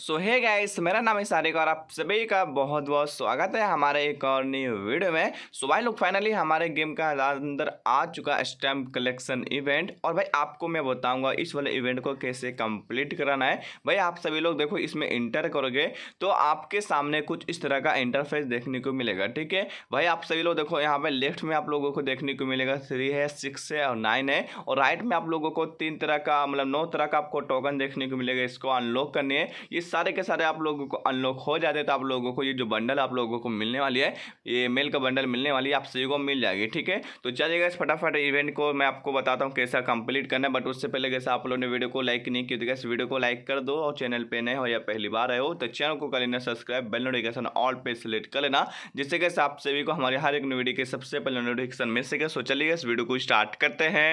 सो है गाइस मेरा नाम है सारिक और आप सभी का बहुत बहुत स्वागत है हमारे एक और न्यू वीडियो में सो भाई लोग फाइनली हमारे गेम का अंदर आ चुका स्टैम्प कलेक्शन इवेंट और भाई आपको मैं बताऊंगा इस वाले इवेंट को कैसे कंप्लीट कराना है भाई आप सभी लोग देखो इसमें इंटर करोगे तो आपके सामने कुछ इस तरह का इंटरफेस देखने को मिलेगा ठीक है भाई आप सभी लोग देखो यहाँ पर लेफ्ट में आप लोगों को देखने को मिलेगा थ्री है सिक्स है और नाइन है और राइट में आप लोगों को तीन तरह का मतलब नौ तरह का आपको टोकन देखने को मिलेगा इसको अनलॉक करनी है इस सारे के सारे आप लोगों को अनलॉक हो जाते हैं तो आप लोगों को ये जो बंडल आप लोगों को मिलने वाली है ये मेल का बंडल मिलने वाली है आप सभी को मिल जाएगी ठीक है तो चलिएगा इस फटाफट इवेंट को मैं आपको बताता हूँ कैसा कंप्लीट करना है बट उससे पहले कैसे आप लोगों ने वीडियो को लाइक नहीं किया तो इस वीडियो को लाइक कर दो और चैनल पर नए हो या पहली बार आए हो तो चैनल को कर लेना सब्सक्राइब बेल नोटिफिकेशन ऑल पे सिलेक्ट कर लेना जिससे कैसे आप सभी को हमारे हर एक वीडियो के सबसे पहले नोटिफिकेशन मिल सके सो चलिएगा इस वीडियो को स्टार्ट करते हैं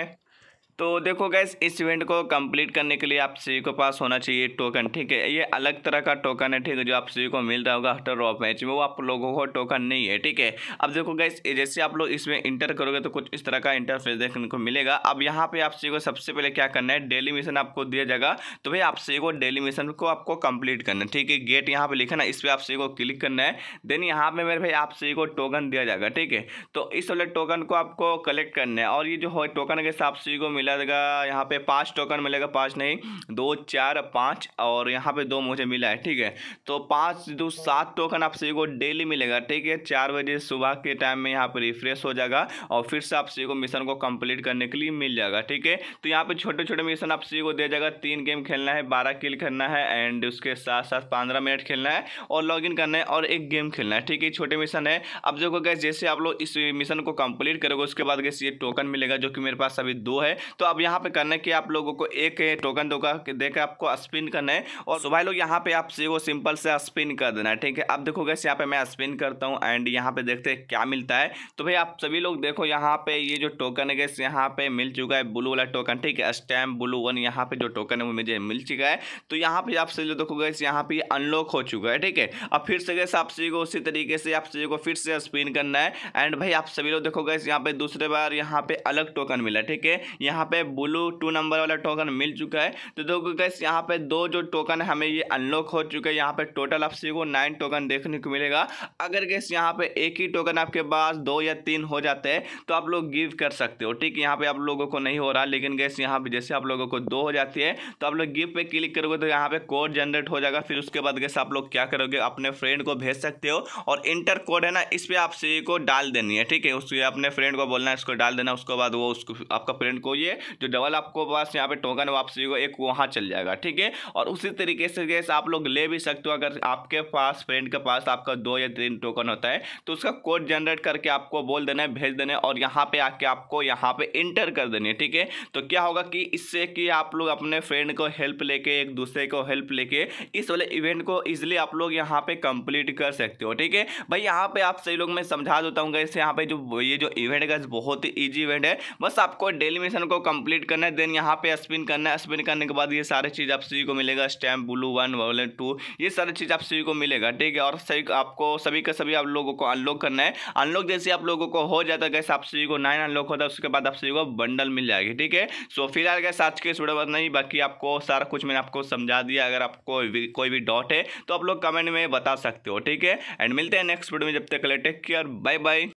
तो देखो गैस इस इवेंट को कंप्लीट करने के लिए आप सभी को पास होना चाहिए टोकन ठीक है ये अलग तरह का टोकन है ठीक है जो आप सभी को मिल रहा होगा हटर ऑफ मैच में वो आप लोगों को टोकन नहीं है ठीक है अब देखो गैस जैसे आप लोग इसमें इंटर करोगे तो कुछ इस तरह का इंटरफेस देखने को मिलेगा अब यहाँ पे आप सभी को सबसे पहले क्या करना है डेली मिशन आपको दिया जाएगा तो भाई आप सभी को डेली मिशन को आपको कम्प्लीट करना है ठीक है गेट यहाँ पर लिखा ना इस पर आप सभी को क्लिक करना है देन यहाँ पर मेरे भाई आप सभी को टोकन दिया जाएगा ठीक है तो इस वाले टोकन को आपको कलेक्ट करना है और ये जो हो टोकन के आप सभी को मिलेगा यहाँ पे पांच टोकन मिलेगा पांच नहीं दो चार पाँच और यहाँ पे दो मुझे मिला है ठीक है तो पांच दो सात टोकन आप सभी को डेली मिलेगा ठीक है चार बजे सुबह के टाइम में यहाँ पर रिफ्रेश हो जाएगा और फिर से आप सभी को मिशन को कंप्लीट करने के लिए मिल जाएगा ठीक है तो यहाँ पे छोटे छोटे मिशन आप सभी को दिया जाएगा तीन गेम खेलना है बारह किल करना है एंड उसके साथ साथ पंद्रह मिनट खेलना है और लॉग करना है और एक गेम खेलना है ठीक है छोटे मिशन है अब देखो गैस जैसे आप लोग इस मिशन को कंप्लीट करोगे उसके बाद गैस ये टोकन मिलेगा जो कि मेरे पास अभी दो है तो अब यहाँ पे करने कि आप लोगों को एक टोकन दोगा देकर आपको स्पिन करना है और सुबह लोग यहाँ पे आप वो सिंपल से स्पिन कर देना है ठीक है अब देखो गैस यहाँ पे मैं स्पिन करता हूँ एंड यहाँ पे देखते हैं क्या मिलता है तो भाई आप सभी लोग देखो यहाँ पे ये जो टोकन है गैस यहाँ पे मिल चुका है ब्लू वाला टोकन ठीक है स्टैम्प ब्लू वन यहाँ पे जो टोकन है वो मुझे मिल चुका है तो यहाँ पे आप सभी लोग देखो गैस यहाँ पे अनलॉक हो चुका है ठीक है अब फिर से गैस आप सभी को उसी तरीके से आप सभी को फिर से स्पिन करना है एंड भाई आप सभी लोग देखो गैस यहाँ पे दूसरे बार यहाँ पे अलग टोकन मिला ठीक है यहाँ यहाँ पे ब्लू टू नंबर वाला टोकन मिल चुका है तो देखो गैस यहाँ पे दो जो टोकन हमें ये अनलॉक हो चुके हैं यहाँ पे टोटल आप सभी को नाइन टोकन देखने को मिलेगा अगर गैस यहाँ पे एक ही टोकन आपके पास दो या तीन हो जाते हैं तो आप लोग गिव कर सकते हो ठीक यहाँ पे आप लोगों को नहीं हो रहा लेकिन गैस यहाँ पे जैसे आप लोगों को दो हो जाती है तो आप लोग गिव पे क्लिक करोगे तो यहाँ पे कोड जनरेट हो जाएगा फिर उसके बाद गैस आप लोग क्या करोगे अपने फ्रेंड को भेज सकते हो और इंटर कोड है ना इस पर आप सभी को डाल देनी है ठीक है उसके अपने फ्रेंड को बोलना है इसको डाल देना उसके बाद वो उसको आपका फ्रेंड को ये जो डबल आपको पास यहाँ पे टोकन वापसी होगा एक वहाँ चल जाएगा ठीक है और उसी तरीके से गैस आप लोग ले भी सकते हो अगर आपके पास फ्रेंड के पास आपका दो या तीन टोकन होता है तो उसका कोड जनरेट करके आपको बोल देना है भेज देना है और यहाँ पे आके आपको यहाँ पे इंटर कर देनी है ठीक है तो क्या होगा कि इससे कि आप लोग अपने फ्रेंड को हेल्प लेके एक दूसरे को हेल्प लेके इस वाले इवेंट को इजिली आप लोग यहाँ पे कंप्लीट कर सकते हो ठीक है भाई यहाँ पे आप सही लोग मैं समझा देता हूँ गैस यहाँ पे जो ये जो इवेंट है बहुत ही ईजी इवेंट है बस आपको डेली मिशन को कंप्लीट करना है देन यहाँ पे स्पिन करना है स्पिन करने के बाद ये सारे चीज़ आप सभी को मिलेगा stamp blue one wallet two ये सारे चीज़ आप सभी को मिलेगा ठीक है और सभी आपको सभी का सभी आप लोगों को अनलॉक करना है अनलॉक जैसे आप लोगों को हो जाता है कैसे आप सभी को नाइन अनलॉक होता है उसके बाद आप सभी को बंडल मिल जाएगी ठीक है सो फिलहाल कैसे आज के इस वीडियो नहीं बाकी आपको सारा कुछ मैंने आपको समझा दिया अगर आपको भी, कोई भी डॉट है तो आप लोग कमेंट में बता सकते हो ठीक है एंड मिलते हैं नेक्स्ट वीडियो में जब तक ले केयर बाय बाय